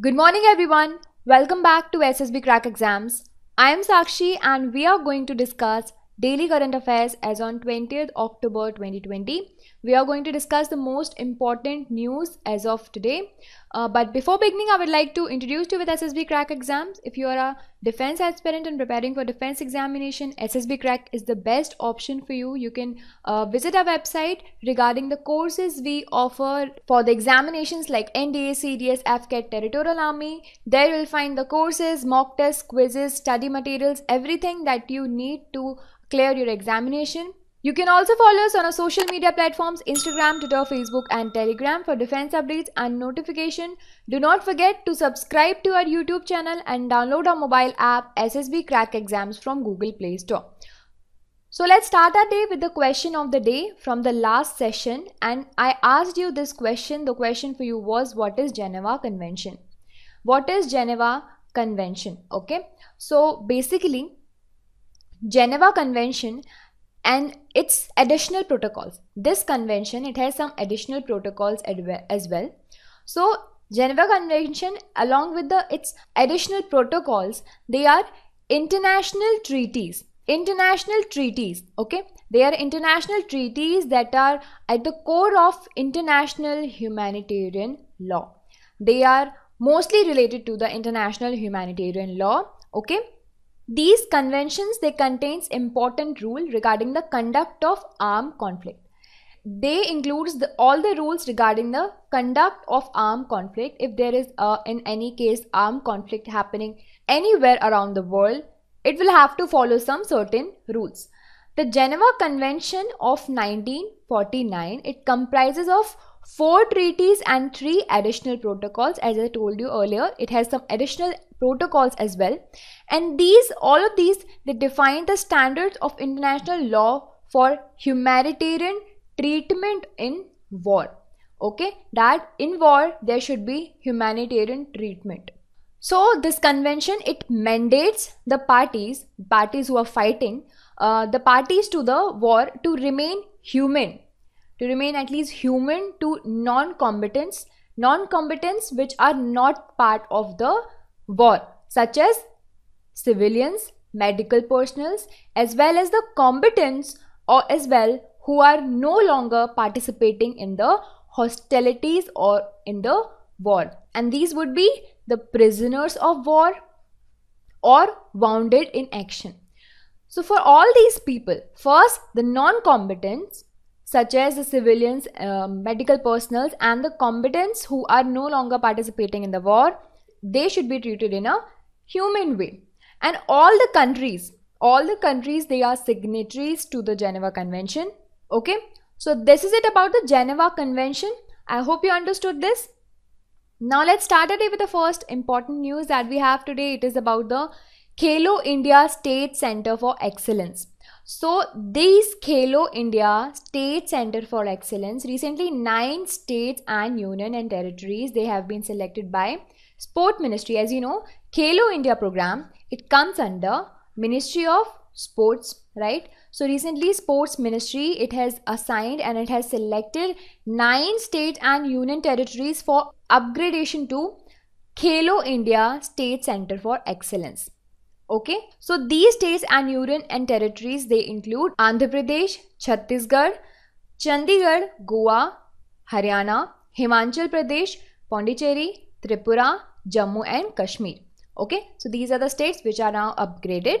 Good morning everyone. Welcome back to SSB Crack Exams. I am Sakshi and we are going to discuss daily current affairs as on 20th October 2020. We are going to discuss the most important news as of today. Uh, but before beginning, I would like to introduce you with SSB crack exams. If you are a defense aspirant and preparing for defense examination, SSB crack is the best option for you. You can uh, visit our website regarding the courses we offer for the examinations like NDA, CDS, FCAT, Territorial Army. There you'll find the courses, mock tests, quizzes, study materials, everything that you need to clear your examination. You can also follow us on our social media platforms Instagram, Twitter, Facebook and Telegram for defense updates and notification. Do not forget to subscribe to our YouTube channel and download our mobile app SSB Crack Exams from Google Play Store. So let's start our day with the question of the day from the last session and I asked you this question. The question for you was what is Geneva Convention? What is Geneva Convention? Okay. So basically Geneva Convention and it's additional protocols this convention it has some additional protocols as well so geneva convention along with the its additional protocols they are international treaties international treaties okay they are international treaties that are at the core of international humanitarian law they are mostly related to the international humanitarian law okay these conventions they contains important rule regarding the conduct of armed conflict. They includes the, all the rules regarding the conduct of armed conflict if there is a, uh, in any case armed conflict happening anywhere around the world it will have to follow some certain rules. The Geneva Convention of 1949 it comprises of four treaties and three additional protocols as I told you earlier it has some additional protocols as well. And these, all of these, they define the standards of international law for humanitarian treatment in war. Okay, that in war there should be humanitarian treatment. So this convention it mandates the parties, parties who are fighting, uh, the parties to the war to remain human, to remain at least human to non-combatants, non-combatants which are not part of the war, such as civilians, medical personnel, as well as the combatants or as well who are no longer participating in the hostilities or in the war. And these would be the prisoners of war or wounded in action. So for all these people, first the non-combatants such as the civilians, uh, medical personnel and the combatants who are no longer participating in the war they should be treated in a humane way. And all the countries, all the countries, they are signatories to the Geneva Convention. Okay, so this is it about the Geneva Convention. I hope you understood this. Now let's start today with the first important news that we have today. It is about the Kalo India State Center for Excellence. So this Kalo India State Center for Excellence recently nine states and union and territories they have been selected by Sport Ministry, as you know, Kalo India program, it comes under Ministry of Sports, right? So recently Sports Ministry, it has assigned and it has selected nine state and union territories for upgradation to Kalo India State Center for Excellence. Okay, so these states and union and territories they include Andhra Pradesh, Chhattisgarh, Chandigarh, Goa, Haryana, Himachal Pradesh, Pondicherry, Tripura, Jammu and Kashmir. Okay, so these are the states which are now upgraded.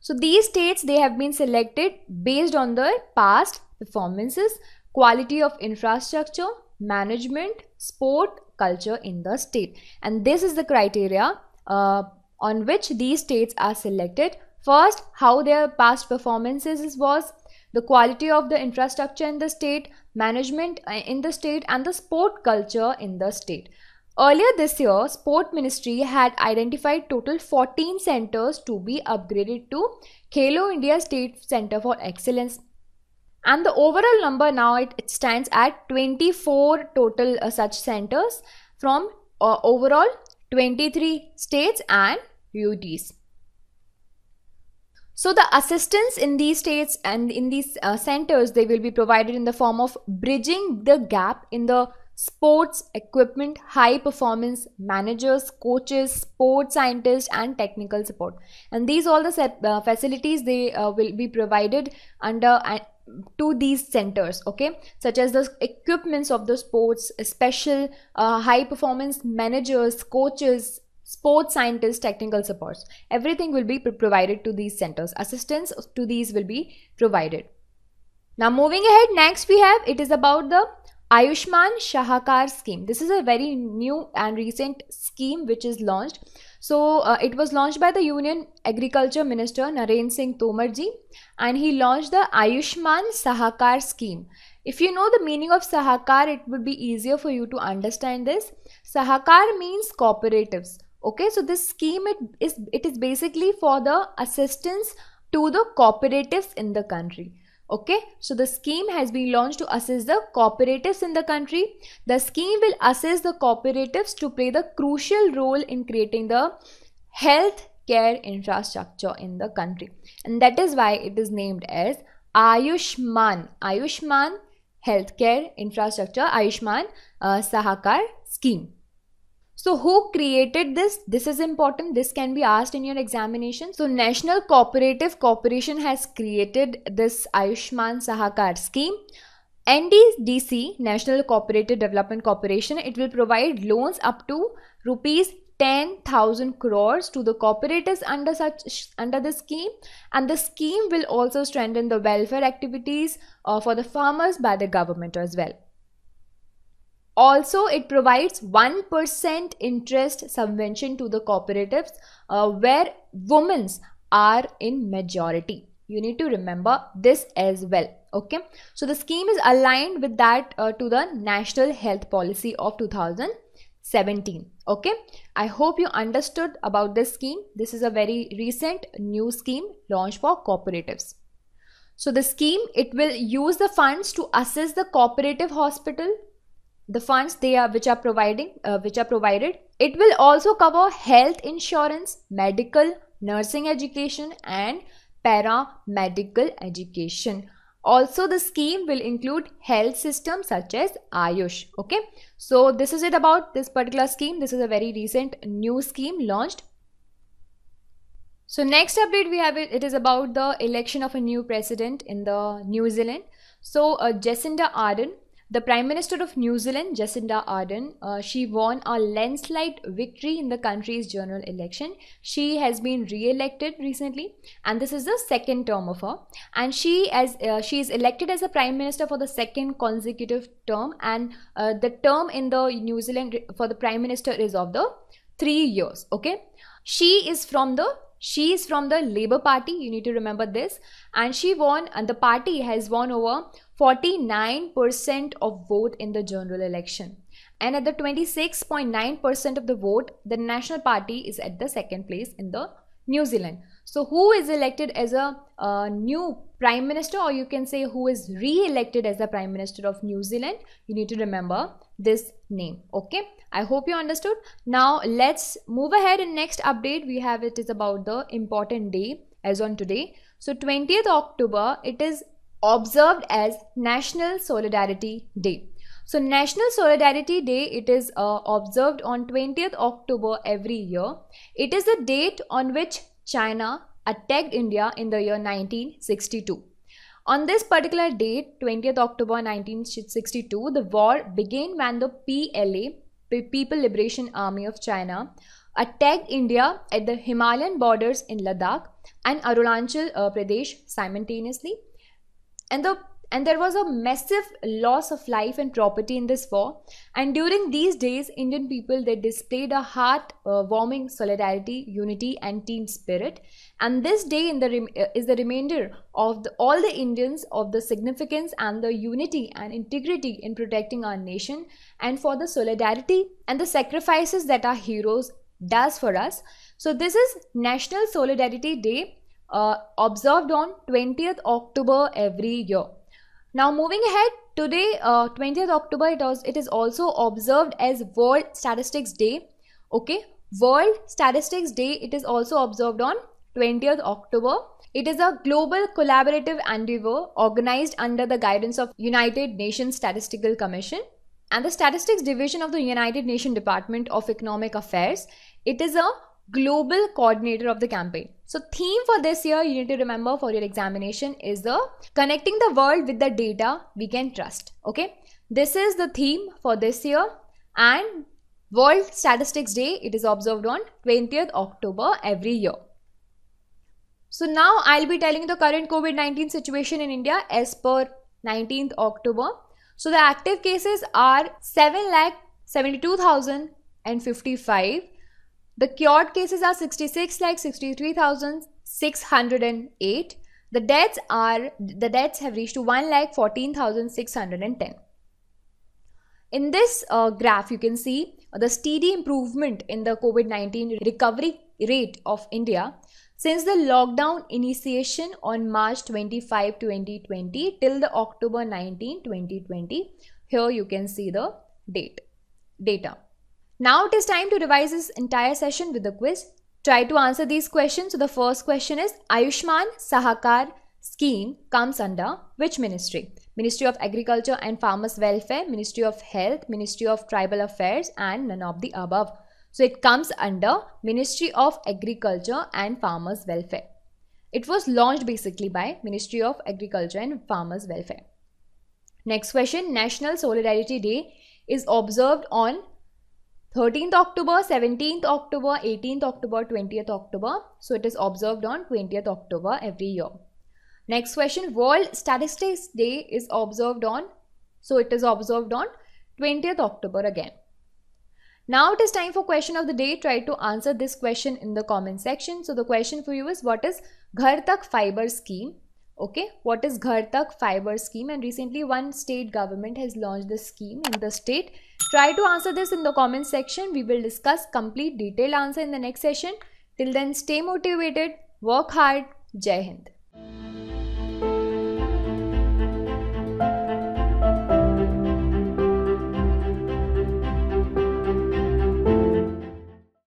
So these states, they have been selected based on their past performances, quality of infrastructure, management, sport, culture in the state. And this is the criteria uh, on which these states are selected. First, how their past performances was, the quality of the infrastructure in the state, management uh, in the state and the sport culture in the state. Earlier this year, Sport Ministry had identified total 14 centers to be upgraded to Khelo India State Center for Excellence. And the overall number now it, it stands at 24 total uh, such centers from uh, overall 23 states and UTs. So the assistance in these states and in these uh, centers, they will be provided in the form of bridging the gap in the sports, equipment, high performance managers, coaches, sports scientists and technical support. And these all the uh, facilities they uh, will be provided under uh, to these centers okay such as the equipments of the sports special uh, high performance managers coaches sports scientists technical supports everything will be provided to these centers assistance to these will be provided now moving ahead next we have it is about the Ayushman Shahakar scheme. This is a very new and recent scheme which is launched. So uh, it was launched by the Union Agriculture Minister Naren Singh Tomarji and he launched the Ayushman Sahakar scheme. If you know the meaning of Sahakar, it would be easier for you to understand this. Sahakar means cooperatives. Okay, so this scheme it is it is basically for the assistance to the cooperatives in the country. Okay, so the scheme has been launched to assess the cooperatives in the country. The scheme will assess the cooperatives to play the crucial role in creating the health care infrastructure in the country. And that is why it is named as Ayushman. Ayushman Healthcare Infrastructure Ayushman uh, Sahakar Scheme. So who created this? This is important. This can be asked in your examination. So National Cooperative Corporation has created this Ayushman Sahakar scheme. NDDC, National Cooperative Development Corporation, it will provide loans up to rupees 10,000 crores to the cooperatives under such under the scheme and the scheme will also strengthen the welfare activities uh, for the farmers by the government as well. Also, it provides 1% interest subvention to the cooperatives uh, where women's are in majority. You need to remember this as well. Okay. So, the scheme is aligned with that uh, to the National Health Policy of 2017. Okay. I hope you understood about this scheme. This is a very recent new scheme launched for cooperatives. So, the scheme, it will use the funds to assist the cooperative hospital the funds they are which are providing uh, which are provided it will also cover health insurance medical nursing education and paramedical education also the scheme will include health systems such as ayush okay so this is it about this particular scheme this is a very recent new scheme launched so next update we have it, it is about the election of a new president in the new zealand so uh, jacinda ardern the Prime Minister of New Zealand, Jacinda Ardern, uh, she won a landslide victory in the country's general election. She has been re-elected recently, and this is the second term of her. And she as uh, she is elected as a Prime Minister for the second consecutive term, and uh, the term in the New Zealand for the Prime Minister is of the three years. Okay, she is from the she is from the Labour Party, you need to remember this. And she won, and the party has won over 49% of vote in the general election and at the 26.9% of the vote the national party is at the second place in the new zealand so who is elected as a uh, new prime minister or you can say who is re-elected as the prime minister of new zealand you need to remember this name okay i hope you understood now let's move ahead in next update we have it is about the important day as on today so 20th october it is observed as National Solidarity Day. So National Solidarity Day, it is uh, observed on 20th October every year. It is the date on which China attacked India in the year 1962. On this particular date, 20th October 1962, the war began when the PLA, People Liberation Army of China, attacked India at the Himalayan borders in Ladakh and Arunachal uh, Pradesh simultaneously and the and there was a massive loss of life and property in this war and during these days indian people they displayed a heart uh, warming solidarity unity and team spirit and this day in the uh, is the remainder of the, all the indians of the significance and the unity and integrity in protecting our nation and for the solidarity and the sacrifices that our heroes does for us so this is national solidarity day uh, observed on 20th October every year. Now moving ahead, today uh, 20th October it, was, it is also observed as World Statistics Day. Okay, World Statistics Day it is also observed on 20th October. It is a global collaborative endeavor organized under the guidance of United Nations Statistical Commission and the Statistics Division of the United Nations Department of Economic Affairs. It is a global coordinator of the campaign. So theme for this year you need to remember for your examination is the connecting the world with the data we can trust. Okay. This is the theme for this year and World Statistics Day it is observed on 20th October every year. So now I'll be telling the current COVID-19 situation in India as per 19th October. So the active cases are 7 lakh 72,055 the cured cases are 66 like 63,608. The deaths are the deaths have reached to 1 like 14,610. In this uh, graph, you can see the steady improvement in the COVID-19 recovery rate of India since the lockdown initiation on March 25, 2020 till the October 19, 2020. Here you can see the date data. Now it is time to revise this entire session with the quiz. Try to answer these questions. So the first question is Ayushman Sahakar scheme comes under which ministry? Ministry of Agriculture and Farmers Welfare, Ministry of Health, Ministry of Tribal Affairs and none of the above. So it comes under Ministry of Agriculture and Farmers Welfare. It was launched basically by Ministry of Agriculture and Farmers Welfare. Next question, National Solidarity Day is observed on 13th October, 17th October, 18th October, 20th October. So it is observed on 20th October every year. Next question, World Statistics Day is observed on, so it is observed on 20th October again. Now it is time for question of the day. Try to answer this question in the comment section. So the question for you is what is Ghar Fiber Scheme? Okay, what is Ghar Tak fiber scheme? And recently one state government has launched this scheme in the state. Try to answer this in the comment section. We will discuss complete detailed answer in the next session. Till then, stay motivated, work hard. Jai Hind.